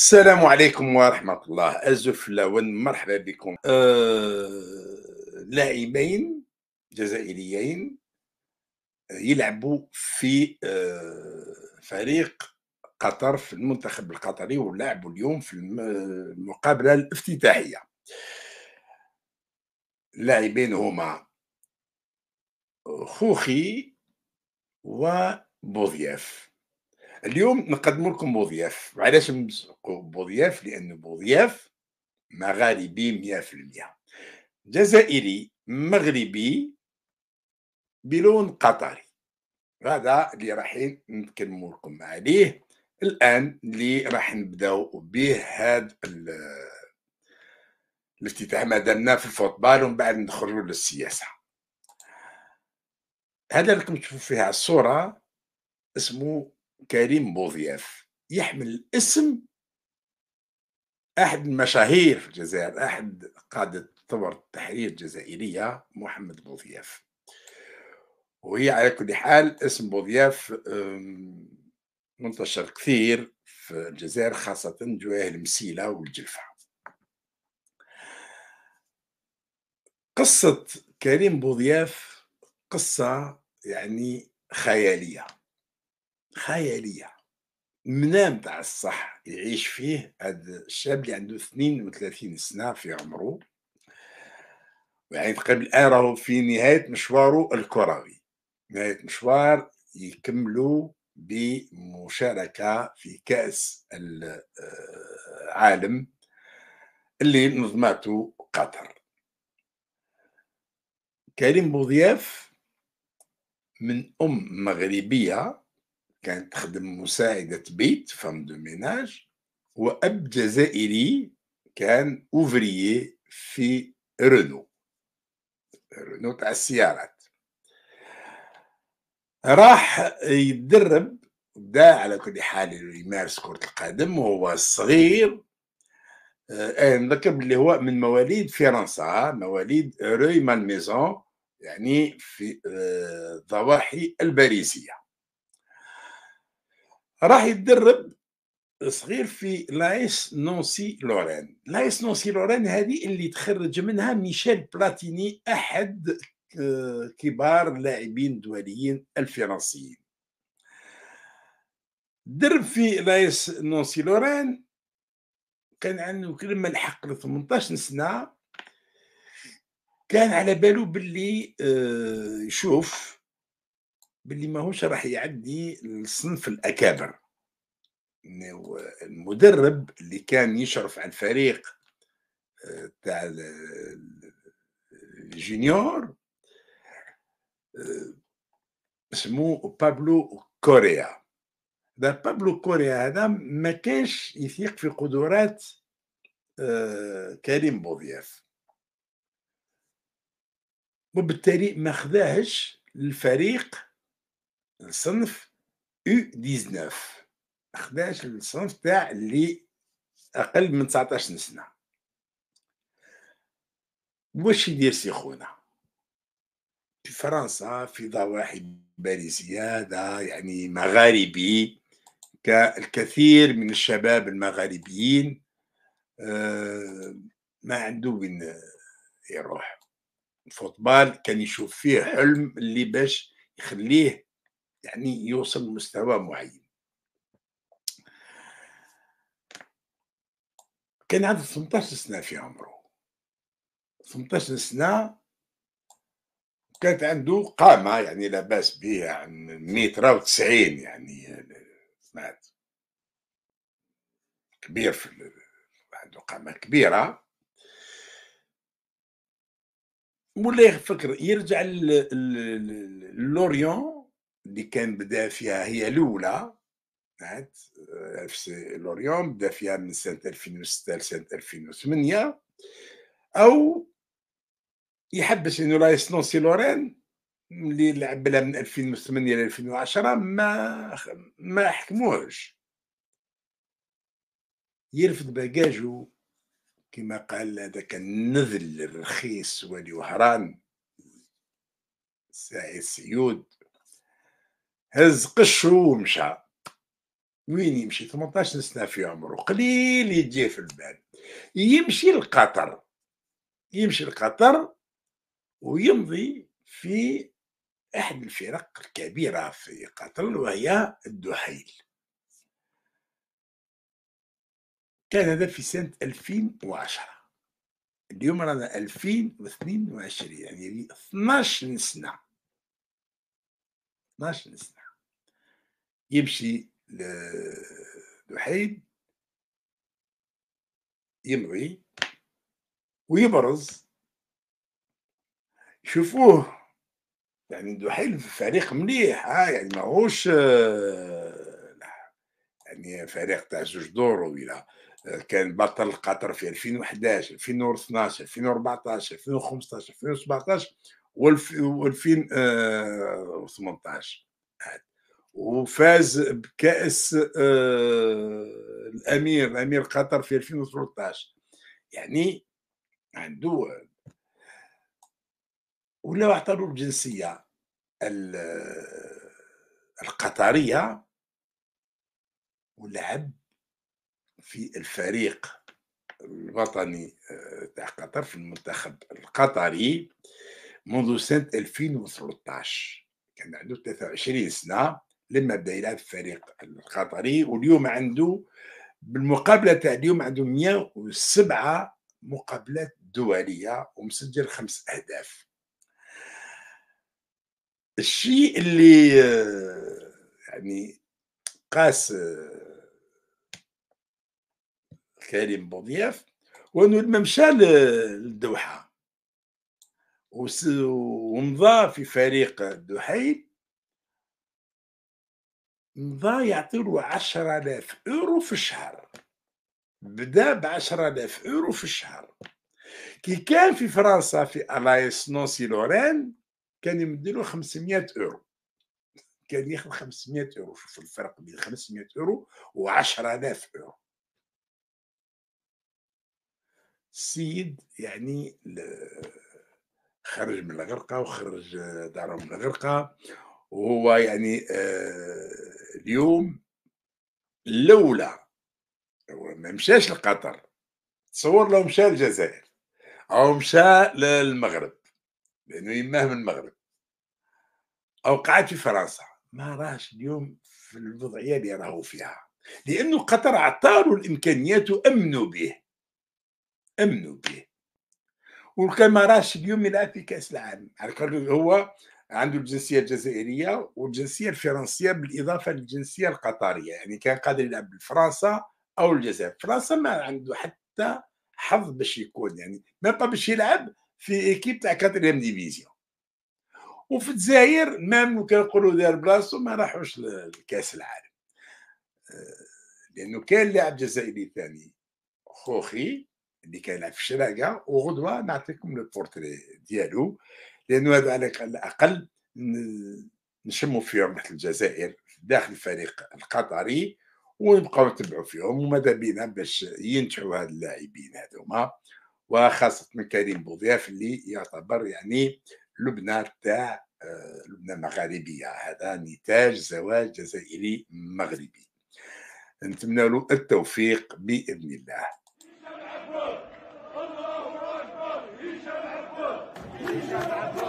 السلام عليكم ورحمة الله أزفلون ومرحبا بكم أه... لاعبين جزائريين يلعبوا في أه... فريق قطر في المنتخب القطري ولعبوا اليوم في المقابلة الافتتاحية لاعبين هما خوخي وبوضياف اليوم نقدم لكم بوضياف وعلاش بوضياف لأنه بوضياف مغاربي 100% جزائري مغربي بلون قطري هذا اللي راح نتكلموا لكم عليه الان اللي راح نبداو به هذا الافتتاح ما دامنا في الفوتبال ومن بعد ندخلوا للسياسه هذا راكم تشوفوا فيها الصوره اسمه كريم بوضياف يحمل اسم أحد المشاهير في الجزائر أحد قادة ثورة التحرير الجزائرية محمد بوضياف وهي على كل حال اسم بوضياف منتشر كثير في الجزائر خاصة جواه المسيلة والجلفة قصة كريم بوضياف قصة يعني خيالية خياليه منام تاع الصح يعيش فيه هذا الشاب اللي عنده 32 سنه في عمره يعني قبل الان راهو في نهايه مشواره الكروي نهايه مشوار يكملوا بمشاركه في كاس العالم آه، اللي نظمته قطر كريم بوضياف من ام مغربيه كانت تخدم مساعدة بيت فام دو ميناج وأب جزائري كان أوفريي في رونو رونو تاع السيارات راح يتدرب بدا على كل حال يمارس كرة القدم وهو صغير آه نذكر اللي هو من مواليد فرنسا مواليد روي مال ميزون يعني في الضواحي آه الباريسيه راح يتدرب صغير في لايس نونسي لورين لايس نونسي لورين هذه اللي تخرج منها ميشيل بلاتيني احد آه، كبار اللاعبين دوليين الفرنسيين درب في لايس نونسي لورين كان عنده كلمة لحق ل 18 سنه كان على باله باللي آه، يشوف باللي ماهوش راح يعدي الصنف الاكابر المدرب اللي كان يشرف على الفريق آه، تاع الجونيور آه، اسمه بابلو كوريا دا بابلو كوريا هذا ما كانش يثيق في قدرات آه، كريم بوضياف وبالتالي ما خذاهش الفريق الصنف U 19 خداش الصنف تاع اللي أقل من 19 سنة واش يدير سي خونا في فرنسا في ضواحي باريسية يعني مغاربي كالكثير من الشباب المغاربيين آه، ما عنده وين يروح الفوتبال كان يشوف فيه حلم اللي باش يخليه يعني يوصل لمستوى معين كان عنده 18 سنة في عمره 18 سنة كانت عنده قامة يعني لاباس بها عن متر تسعين يعني سمعت كبير في عنده قامة كبيرة ولا يفكر يرجع للوريون اللي كان بدا فيها هي الاولى نعت اف آه، لوريون بدا فيها من سنه 2006 لسنه 2008 او يحبس انه رايس نونسي لورين اللي لعب لها من 2008 ل 2010 ما ما حكموهش يرفض باجاجو كما قال هذاك النذل الرخيص ولي وهران سعيد سيود هز قش ومشى وين يمشي 18 سنه في عمره قليل يجي في البال يمشي لقطر يمشي لقطر ويمضي في احد الفرق الكبيره في قطر وهي الدحيل كان هذا في سنه 2010 اليوم رانا 2022 يعني 12 سنه 12 سنه يمشي للحيب يمضي ويبرز شوفوه يعني دحيل فريق مليح ها يعني ماهوش آه، يعني فريق تاع زوج دور ولا آه، كان بطل قطر في 2011 2012 2014 2015 2017 و 2018 وفاز بكاس آه، الامير امير قطر في 2013 يعني عنده ولا عطالو الجنسيه القطريه ولعب في الفريق الوطني آه، تاع قطر في المنتخب القطري منذ سنة 2013 كان عنده 23 سنة لما بدا يلعب في الفريق القطري واليوم عنده بالمقابله تاع اليوم عنده 107 مقابلات دوليه ومسجل خمس اهداف الشيء اللي يعني قاس كريم بوضياف وانه لما مشى للدوحه ومضى في فريق الدحيل مضى يعطيلو عشرة آلاف أورو في الشهر بدا بعشرة آلاف أورو في الشهر كي كان في فرنسا في ألايس نونسي لورين كان يمدلو خمسمية أورو كان ياخذ خمسمية أورو شوف الفرق بين خمسمية أورو وعشرة آلاف أورو السيد يعني خرج من الغرقة وخرج دارهم من الغرقة وهو يعني آه، اليوم لولا هو ما مشاش لقطر تصور لو مشى الجزائر او مشى للمغرب لانه يماه من المغرب او قعد في فرنسا ما راهش اليوم في الوضعيه اللي راهو فيها لانه قطر عطاله الامكانيات وامنوا به امنوا به وكان ما راهش اليوم يلعب في كاس العالم هو عنده الجنسية الجزائرية والجنسية الفرنسية بالإضافة للجنسية القطرية يعني كان قادر يلعب بفرنسا أو الجزائر فرنسا ما عنده حتى حظ باش يكون يعني ما باش يلعب في ايكيب تاع كاتريم ديفيزيون وفي الجزائر مام كان نقولوا دار بلاصتو ما راحوش لكاس العالم آه، لانه كان لاعب جزائري ثاني خوخي اللي كان في الشراقه وغدوه نعطيكم البورتري ديالو لانه هذا على الاقل نشموا فيهم مثل الجزائر داخل الفريق القطري ونبقاو نتبعوا فيهم وماذا بينا باش ينجحوا هاد اللاعبين هذوما وخاصة كريم بوضياف اللي يعتبر يعني لبنى تاع آه، لبنى مغاربية هذا نتاج زواج جزائري مغربي نتمنى له التوفيق بإذن الله الله أكبر هشام هشام